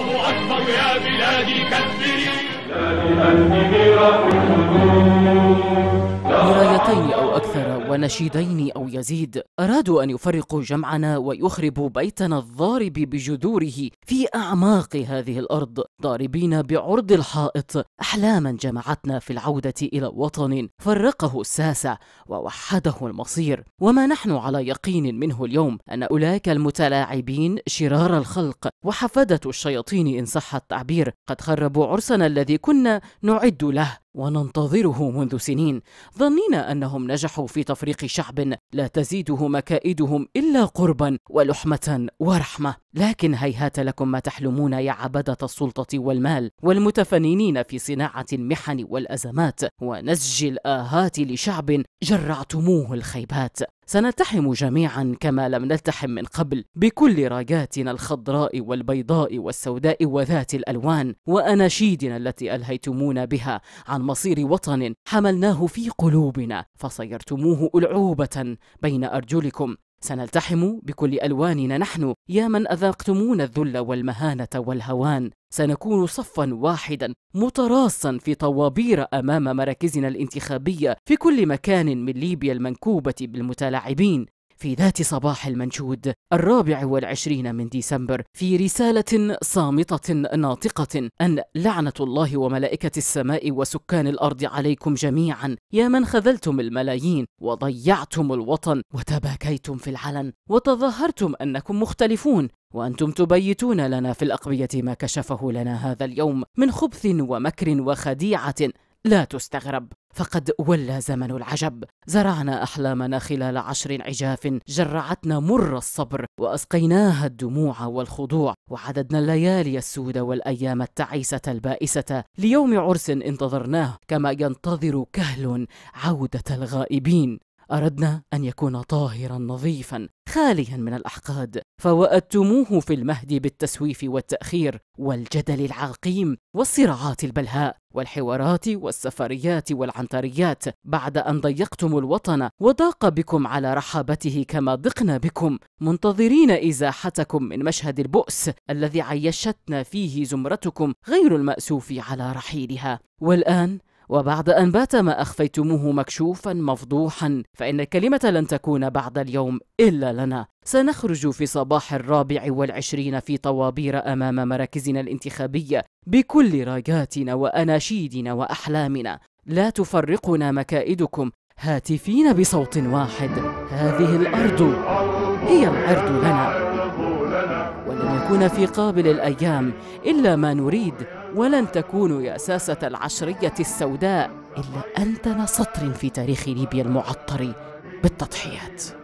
الله أكبر يا بلادي كبري لا غيرك الهدوء مرتين أو أكثر ونشيدين أو يزيد أرادوا أن يفرقوا جمعنا ويخربوا بيتنا الضارب بجذوره في أعماق هذه الأرض ضاربين بعرض الحائط أحلاما جمعتنا في العودة إلى وطن فرقه الساسة ووحده المصير وما نحن على يقين منه اليوم أن أولئك المتلاعبين شرار الخلق وحفدة الشياطين إن صح التعبير قد خربوا عرسنا الذي كنا نعد له وننتظره منذ سنين ظنينا أنهم نجحوا في تفريق شعب لا تزيده مكائدهم إلا قربا ولحمة ورحمة لكن هيهات لكم ما تحلمون يا عبدة السلطة والمال والمتفننين في صناعة المحن والأزمات ونسج الآهات لشعب جرعتموه الخيبات سنلتحم جميعا كما لم نلتحم من قبل بكل راجاتنا الخضراء والبيضاء والسوداء وذات الألوان وأناشيدنا التي ألهيتمونا بها عن مصير وطن حملناه في قلوبنا فصيرتموه ألعوبة بين أرجلكم سنلتحم بكل ألواننا نحن يا من أذاقتمون الذل والمهانة والهوان سنكون صفا واحدا متراصا في طوابير أمام مراكزنا الانتخابية في كل مكان من ليبيا المنكوبة بالمتلاعبين في ذات صباح المنشود الرابع والعشرين من ديسمبر في رسالة صامتة ناطقة أن لعنة الله وملائكة السماء وسكان الأرض عليكم جميعا يا من خذلتم الملايين وضيعتم الوطن وتباكيتم في العلن وتظاهرتم أنكم مختلفون وأنتم تبيتون لنا في الأقبية ما كشفه لنا هذا اليوم من خبث ومكر وخديعة لا تستغرب فقد ولى زمن العجب زرعنا أحلامنا خلال عشر عجاف جرعتنا مر الصبر وأسقيناها الدموع والخضوع وعددنا الليالي السود والأيام التعيسة البائسة ليوم عرس انتظرناه كما ينتظر كهل عودة الغائبين أردنا أن يكون طاهرا نظيفا خاليا من الأحقاد فوأدتموه في المهد بالتسويف والتأخير والجدل العقيم والصراعات البلهاء والحوارات والسفريات والعنتريات بعد أن ضيقتم الوطن وضاق بكم على رحابته كما ضقنا بكم منتظرين إزاحتكم من مشهد البؤس الذي عيشتنا فيه زمرتكم غير المأسوف على رحيلها والآن وبعد أن بات ما أخفيتموه مكشوفا مفضوحا فإن الكلمة لن تكون بعد اليوم إلا لنا سنخرج في صباح الرابع والعشرين في طوابير أمام مراكزنا الانتخابية بكل راجاتنا وأناشيدنا وأحلامنا لا تفرقنا مكائدكم هاتفين بصوت واحد هذه الأرض هي العرض لنا ولن يكون في قابل الأيام إلا ما نريد ولن تكون يا ساسة العشرية السوداء إلا أنت سطر في تاريخ ليبيا المعطر بالتضحيات